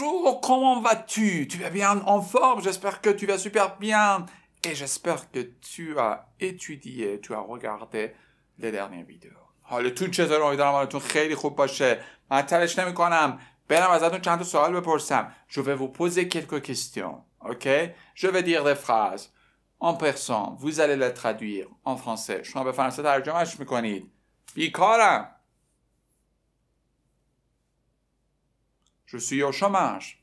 bonjour, comment vas-tu Tu vas bien en forme J'espère que tu vas super bien. Et j'espère que tu as étudié, tu as regardé les dernières vidéos. je vais vous poser quelques questions ok je vais dire des phrases en persan vous allez les traduire en français Je vais فرانسه ترجمهش Je suis au chômage.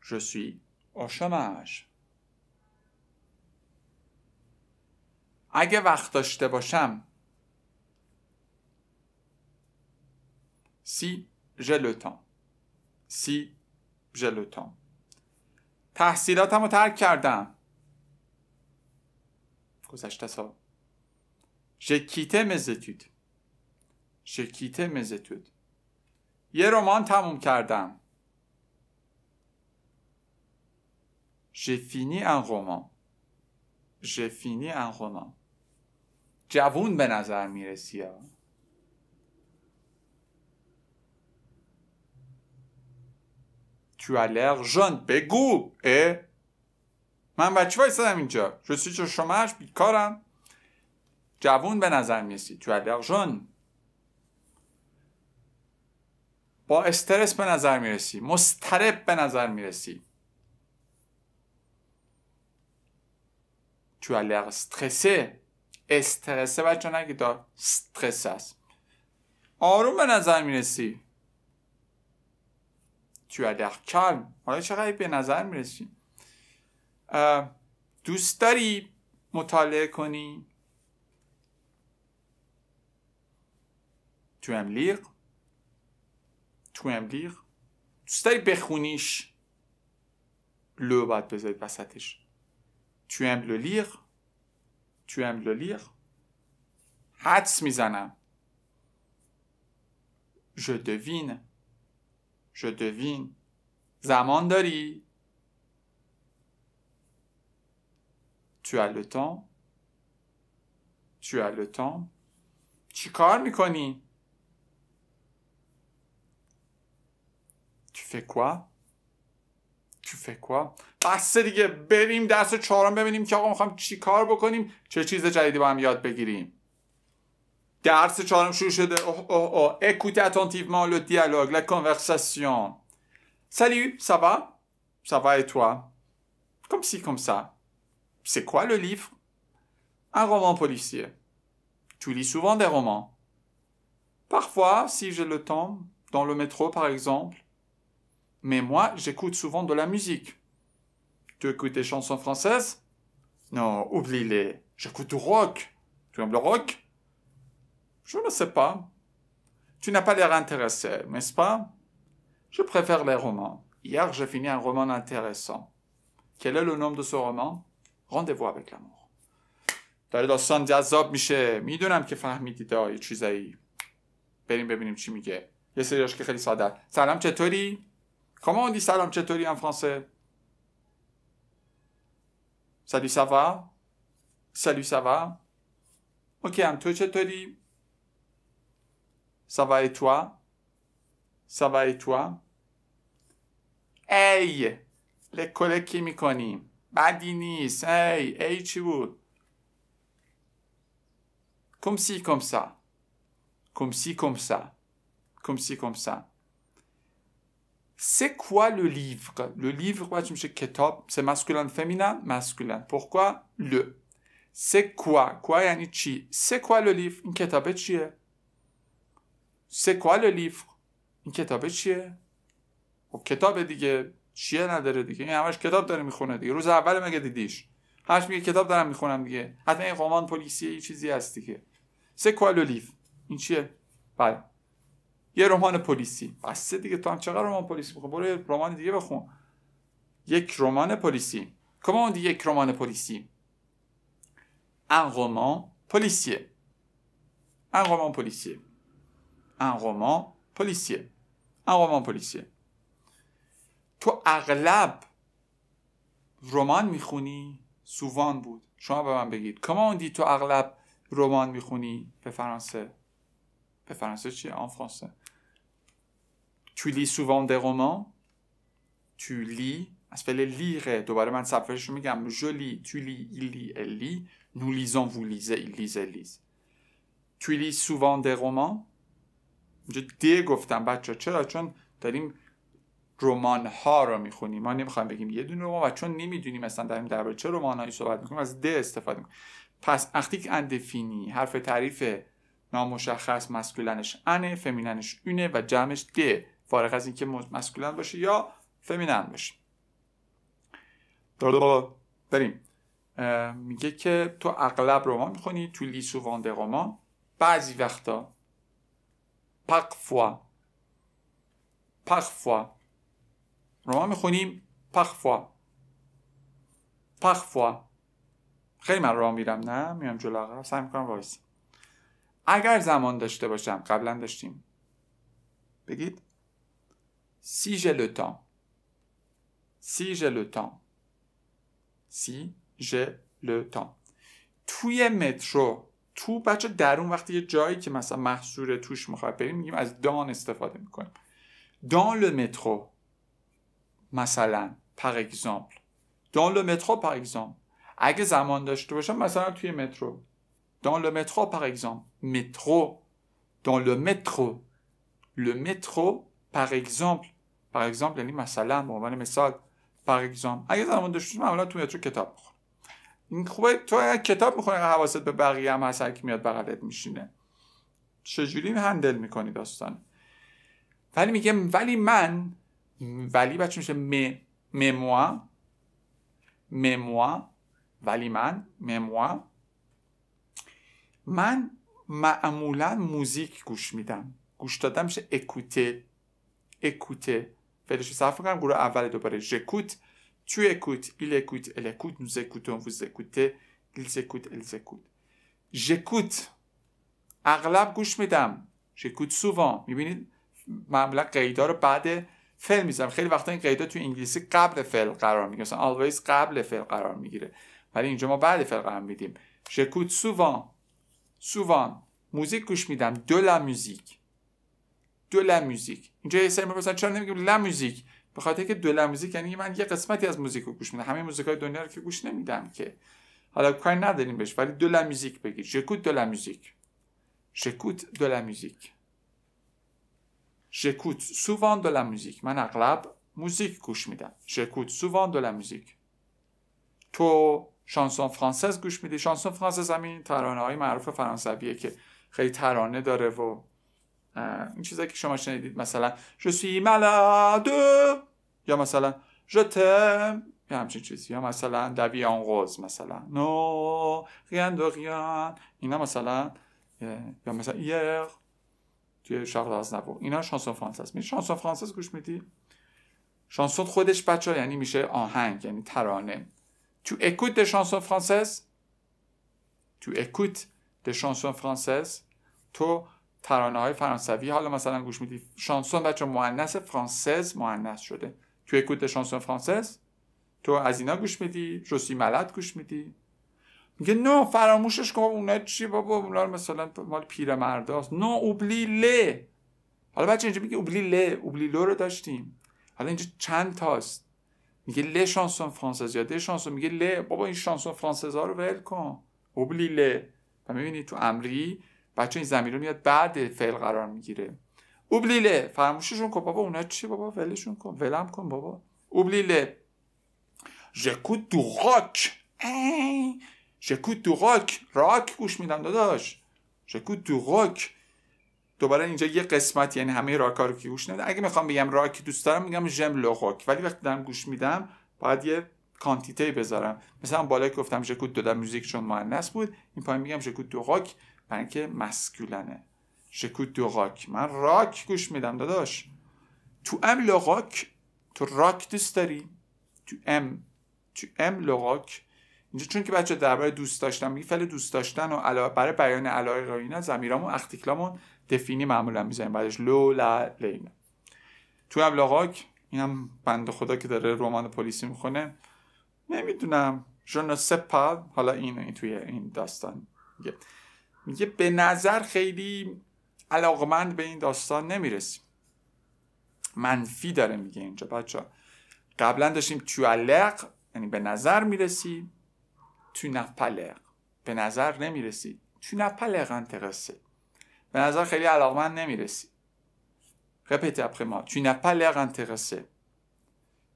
Je suis au chômage. اگه وقت vos Si j'ai le temps. Si j'ai le temps. تحصیلاتم رو ترک ça. J'ai quitté mes études. J'ai quitté mes études. یه رمان تموم کردم J'ai fini un roman. جوون به نظر میرسی ها Tu as بگو اه eh? من بچه وایستادم اینجا رسید چه شماش بیکارم جوون به نظر میرسی Tu as l'air با استرس به نظر میرسی مسترب به نظر میرسی tu as استرسه. استرسه بچه نگیدار استرس است آروم به نظر میرسی تو as کلم. حالا چقدر به نظر میرسی دوست داری مطالعه کنی تو aimes Tu aimes lire? Tu sais, Tu aimes le lire? Tu aimes le lire? Hats, misana! Je devine! Je devine! Zamandari. Tu as le temps? Tu as le temps? Tu as Tu fais quoi؟ tu fais quoi attentivement le dialogue la conversation salut ça va ça va et toi comme si, comme ça c'est quoi le livre un roman policier tu lis souvent des romans parfois si j'ai le temps dans le métro par exemple mais moi, j'écoute souvent de la musique. Tu écoutes des chansons françaises Non, oublie-les. J'écoute du rock. Tu aimes le rock Je ne sais pas. Tu n'as pas l'air intéressé, n'est-ce pas Je préfère les romans. Hier, j'ai fini un roman intéressant. Quel est le nom de ce roman Rendez-vous avec l'amour. Comment on dit salam chaturi en français Salut, ça va Salut, ça va Ok, un tout chaturi. Ça va et toi Ça va et toi Hey Les collègues qui m'y connaissent. Badinis, hey, hey, tu Comme si, comme ça. Comme si, comme ça. Comme si, comme ça. سه کوا لو لیف لو لیور میشه کتاب سه مسکولن فمینن مسکولن پرکوا ل سه کوا کوا یعنی چی سه کوا این کتابه چیه سه کوا لو این کتابه چیه خب کتاب دیگه چیه نداره دیگه این یعنی همش کتاب داره میخونه دیگه روز اول مگه دیدیش همش میگه کتاب دارم میخونم دیگه حتما این قمان پلیسی یه چیزی هست دیگه سه کوا لیف. این چیه بله یه رمان پلیسی بس دیگه تو هم چقدر رمان پلیسی بخون برو رمان دیگه بخون یک رمان پلیسی کمان on یک رمان پلیسی ان رمان پلیسی. ان رمان پلیسی. ان رمان پلیسی. ان رمان پلیسی. تو اغلب رمان میخونی سووان بود شما به من بگید comment تو اغلب رمان میخونی به فرانسه به فرانسه چیه؟ آن فرانسه Tu lis souvent des از فعل لیره دوباره من سفرش رو میگم je lis ایلی ایلی il lit elle lit nous lisons vous اینجا ده گفتم بچه چرا چون داریم رمان ها رو میخونیم ما نمیخوایم بگیم یه دونه رمان و چون نمیدونیم مثلا این درباره چه رمان صحبت میکنیم از ده استفاده میکنیم پس اختیک اندفینی حرف تعریف نامشخص مسکولنش انه فمیننش اونه و جمعش ده فارغ از اینکه مسکولن باشه یا فمینن باشه بریم میگه که تو اغلب رومان میخونی تو لیسو وانده رومان. بعضی وقتا پقفو پقفو رومان میخونیم پقفوا پقفوا خیلی من راه میرم نه میام جلو اغلب سعی میکنم وایس اگر زمان داشته باشم قبلا داشتیم بگید si j'ai le temps, si j'ai le temps, si j'ai le temps. توی مترو تو بچه در اون وقتی یه جایی که مثلا محصور توش میخواد بریم میگیم از دان استفاده میکنیم دان le مترو مثلا پر اگزامپل دان le مترو پر اگزامپل اگه زمان داشته باشم مثلا توی مترو دان le مترو پر اگزامپل مترو دان le مترو le مترو پر اگزامپل پر اگزامپل یعنی مثلا به عنوان مثال پر اگزامپل اگه زمان تو معمولا تو مترو کتاب بخون این خوبه تو اگر کتاب میخونی حواست به بقیه هم هست که میاد بغلت میشینه چجوری هندل میکنی داستان ولی میگه ولی من ولی بچه میشه مموا مموا ولی من مموا من معمولا موزیک گوش میدم گوش دادم میشه اکوته اکوته فعلش صرف میکنم گروه اول دوباره ژکوت تو اکوت ایل اکوت ال اکوت نوز اکوتون اکوته ایل اکوت ال اکوت ژکوت اغلب گوش میدم ژکوت سووان میبینید معمولا قیدا رو بعد فعل میذارم خیلی وقتا این قیدا تو انگلیسی قبل فعل قرار میگیره مثلا always قبل فعل قرار میگیره ولی اینجا ما بعد فعل قرار میدیم ژکوت سووان سووان موزیک گوش میدم دو لا موزیک دو لا موزیک اینجا یه سری میپرسن چرا نمیگیم لا موزیک به خاطر که دو لا موزیک یعنی من یه قسمتی از موزیک رو گوش میدم همه های دنیا رو که گوش نمیدم که حالا کاری نداریم بهش ولی دو لا موزیک بگید شکوت دو لا موزیک شکوت دو لا موزیک شکوت سووان دو موزیک من اغلب موزیک گوش میدم شکوت سووان دو لا موزیک تو شانسون فرانسز گوش میدی شانسون فرانسز همین ترانه های معروف فرانسویه که خیلی ترانه داره و این چیزایی که شما شنیدید مثلا suis malade یا مثلا t'aime یا همچین چیزی یا مثلا دوی غوز مثلا نو غیان دو غیان اینا مثلا یا مثلا یر توی شغل از نبو اینا شانسون فرانسس می شانسون فرانسس گوش میدی شانسون خودش بچه یعنی میشه آهنگ یعنی ترانه تو اکوت ده شانسون فرانسس تو اکوت ده شانسون فرانسس تو ترانه های فرانسوی حالا مثلا گوش میدی شانسون بچه مؤنث فرانسز مؤنث شده تو اکوت شانسون فرانسز تو از اینا گوش میدی جوسی ملت گوش میدی میگه نه فراموشش کن اونا چی بابا اونا مثلا مال پیرمرداست نه اوبلی له حالا بچه اینجا میگه اوبلی له اوبلی لو رو داشتیم حالا اینجا چند تاست میگه ل شانسون فرانسز یا ده شانسون میگه له بابا این شانسون فرانسز ها رو ول کن اوبلی له و میبینی تو امری بچه این زمین رو میاد بعد فعل قرار میگیره اوبلیله فراموششون کن بابا اونا چی بابا ولشون کن ولم کن بابا اوبلیله ژکو راک، ژکو دوغاک راک گوش میدم داداش ژکو دوغاک دوباره اینجا یه قسمت یعنی همه راکا رو که گوش نده اگه میخوام بگم راک دوست دارم میگم ژم لغاک ولی وقتی دارم گوش میدم باید یه کانتیته بذارم مثلا بالا گفتم ژکوت دو موزیک چون مؤنث بود این پایین میگم ژکوت دو راک برای اینکه مسکولنه ژکوت دو من راک گوش میدم داداش تو ام لغاک تو راک دوست داری تو ام تو ام لغاک اینجا چون که بچه درباره دوست داشتن میگه دوست داشتن و برای بیان علاقه اینا زمیرامون اختیکلامون دفینی معمولا میزنیم بعدش لو لا لینا تو ام لغاک اینم بنده خدا که داره رمان پلیسی میخونه نمیدونم جون سپا حالا این توی این داستان میگه میگه به نظر خیلی علاقمند به این داستان نمیرسیم منفی داره میگه اینجا بچه قبلا داشتیم توالق یعنی به نظر میرسی. تو نپلق به نظر نمیرسی. تو نپلق انتقصه به نظر خیلی علاقمند نمیرسی. رپیت اپخی ما تو نپلق انتقصه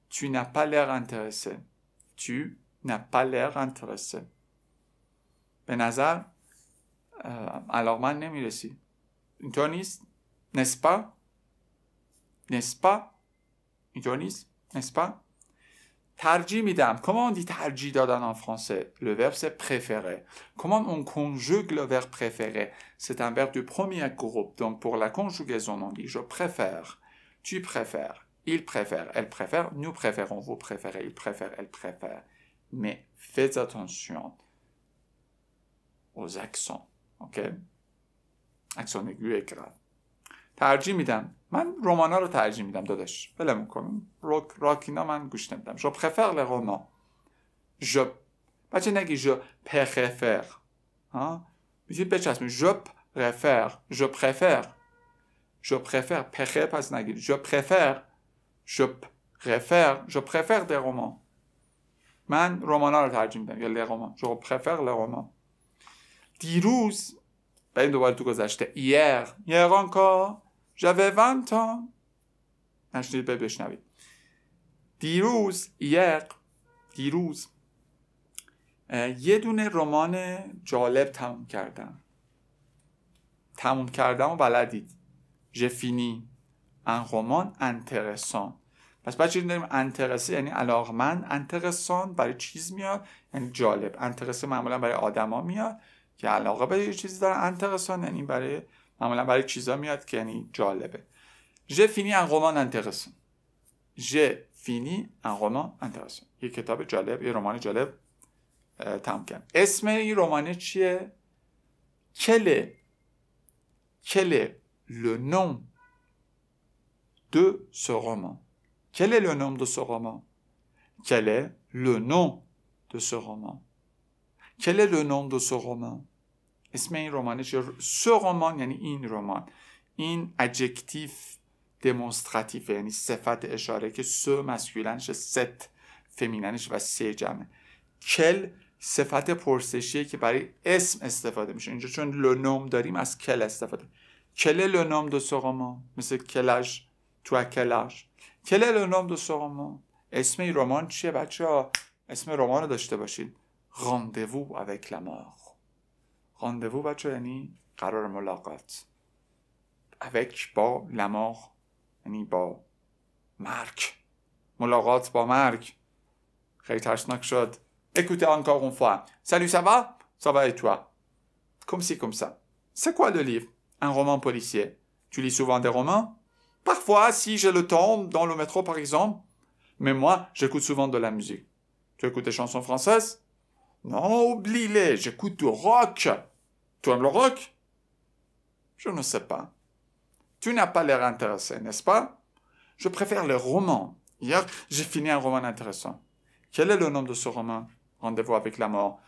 تو نپلق انتقصه tu n'as pas l'air intéressé. Benazar, euh, alors Une Jonis, n'est-ce pas? N'est-ce pas? Jonis, n'est-ce pas? Tarji mesdames. » Comment on dit tarji dans en français? Le verbe c'est préféré. Comment on conjugue le verbe préféré? C'est un verbe du premier groupe. Donc pour la conjugaison, on dit je préfère, tu préfères, il préfère elle préfère nous préférons vous préférez il préfère elle préfère mais faites attention aux accents OK accent aigu et grave tarjimidam je romana ro tarjimidam dadash belamkon je préfère les romans. je machina ge je préfère hein j'ai pas mais je préfère je préfère je préfère préfère pas je préfère je préfère je préfère des romans من رمان رو ترجیم میدم یا لغمان جو پرفر لغمان دیروز دوباره تو گذشته ایر j'avais جوه ans نشنید به بشنوید دیروز ایر دیروز یه دونه رمان جالب تموم کردم تموم کردم و بلدید جفینی انقمان انترسان پس بچه این داریم انترسه یعنی علاقمند انترسان برای چیز میاد یعنی جالب انترسه معمولا برای آدما میاد که علاقه به یه چیزی داره انترسان یعنی برای معمولا برای چیزا میاد که یعنی جالبه ژ فینی انقمان انترسان ژ فینی انقمان انترسان یه کتاب جالب یه رمان جالب تم کرد اسم این رمانه چیه کل کل le de ce roman. Quel est le nom de ce roman Quel est le nom de ce roman Quel est le nom de ce roman اسم این رمان سه رمان یعنی این رمان این ادجکتیف دمونستراتیف یعنی صفت اشاره که سو مسکولنش ست فمیننش و سه جمعه کل صفت پرسشیه که برای اسم استفاده میشه اینجا چون لنوم داریم از کل استفاده کل لنوم دو سقاما مثل کلش Tu as quel âge Quel est le nom de ce roman est roman que est-ce roman rendez-vous avec la mort. Rendez-vous avec la mort. Avec la mort Ni Marc. Marc. Écoutez encore une fois. Salut, ça va Ça va et toi Comme c'est comme ça. C'est quoi le livre Un roman policier. Tu lis souvent des romans Parfois, si j'ai le temps, dans le métro par exemple, mais moi, j'écoute souvent de la musique. Tu écoutes des chansons françaises Non, oublie-les, j'écoute du rock. Tu aimes le rock Je ne sais pas. Tu n'as pas l'air intéressé, n'est-ce pas Je préfère les romans. Hier, j'ai fini un roman intéressant. Quel est le nom de ce roman Rendez-vous avec la mort.